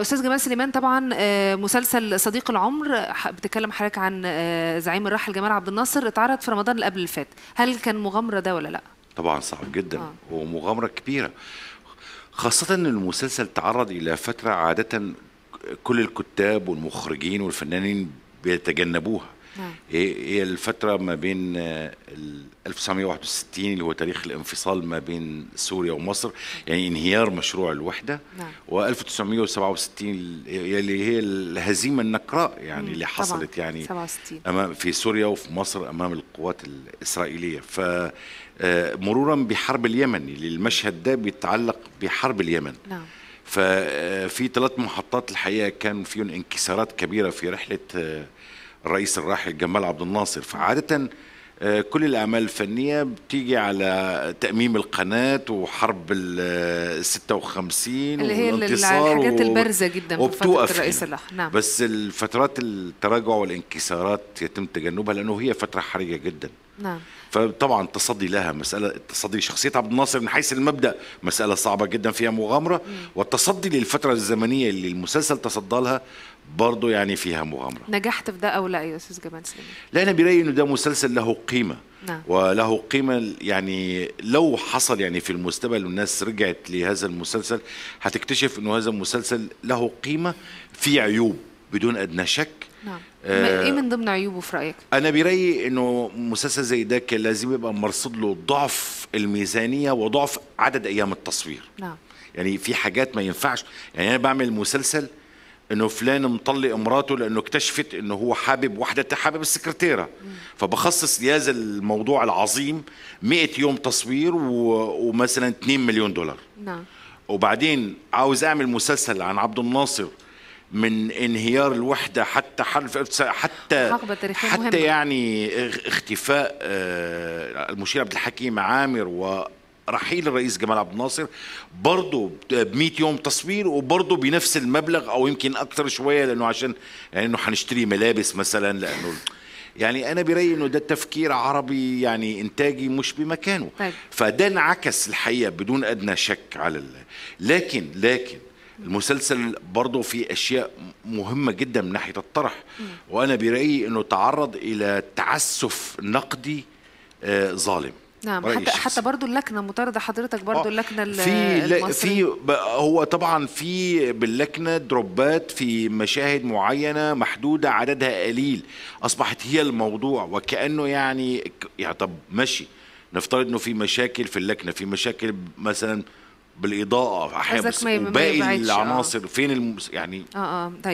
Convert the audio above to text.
استاذ جمال سليمان طبعا آه، مسلسل صديق العمر بتتكلم حضرتك عن آه، زعيم الراحل جمال عبد الناصر اتعرض في رمضان اللي قبل اللي فات هل كان مغامره ده ولا لا طبعا صعب جدا آه. ومغامره كبيره خاصه ان المسلسل تعرض الى فتره عاده كل الكتاب والمخرجين والفنانين بيتجنبوها نعم. هي الفترة ما بين 1961 آه، اللي هو تاريخ الانفصال ما بين سوريا ومصر يعني انهيار مشروع الوحدة نعم. و1967 اللي هي الهزيمة النكراء يعني اللي حصلت يعني 67. أمام في سوريا وفي مصر أمام القوات الإسرائيلية ف آه، مرورا بحرب اليمن للمشهد ده بيتعلق بحرب اليمن نعم. ففي آه، ثلاث محطات الحقيقة كان فيهم انكسارات كبيرة في رحلة الرئيس الراحل جمال عبد الناصر فعاده آه، كل الأعمال الفنية بتيجي على تأميم القناة وحرب ال 56 آه، اللي هي الحاجات البارزة جدا وبتوقف فترة يعني. الرئيس الراحل نعم. بس الفترات التراجع والانكسارات يتم تجنبها لأنه هي فترة حرجة جدا نعم فطبعا التصدي لها مسألة التصدي لشخصية عبد الناصر من حيث المبدأ مسألة صعبة جدا فيها مغامرة مم. والتصدي للفترة الزمنية اللي المسلسل تصدى لها برضه يعني فيها مغامرة نجحت في ده أو لا يا أستاذ جمال سليم؟ لا أنا برأيي إنه ده مسلسل له قيمة نعم. وله قيمة يعني لو حصل يعني في المستقبل والناس رجعت لهذا المسلسل هتكتشف إنه هذا المسلسل له قيمة فيه عيوب بدون أدنى شك نعم آه ايه من ضمن عيوبه في رايك انا برايي انه مسلسل زي ده كان لازم يبقى مرصود له ضعف الميزانيه وضعف عدد ايام التصوير نعم يعني في حاجات ما ينفعش يعني انا بعمل مسلسل انه فلان مطلق مراته لانه اكتشفت انه هو حابب واحده حابب السكرتيره فبخصص لهذا الموضوع العظيم 100 يوم تصوير و... ومثلا 2 مليون دولار نعم وبعدين عاوز اعمل مسلسل عن عبد الناصر من انهيار الوحده حتى حتى حتى مهمة. يعني اختفاء آه، المشير عبد الحكيم عامر و رحيل الرئيس جمال عبد الناصر برضه ب 100 يوم تصوير وبرضه بنفس المبلغ او يمكن اكثر شويه لانه عشان لانه هنشتري ملابس مثلا لانه يعني انا برايي انه ده تفكير عربي يعني انتاجي مش بمكانه طيب. فده انعكس الحقيقه بدون ادنى شك على لكن لكن المسلسل برضه في اشياء مهمه جدا من ناحيه الطرح وانا برايي انه تعرض الى تعسف نقدي آه، ظالم نعم حتى الشخص. حتى برضه اللكنه مطارده حضرتك برضه آه، اللكنه في في هو طبعا في باللكنه دروبات في مشاهد معينه محدوده عددها قليل اصبحت هي الموضوع وكانه يعني يعني طب ماشي نفترض انه في مشاكل في اللكنه في مشاكل مثلا بالاضاءه حابس وباقي آه. العناصر فين المس... يعني اه اه طيب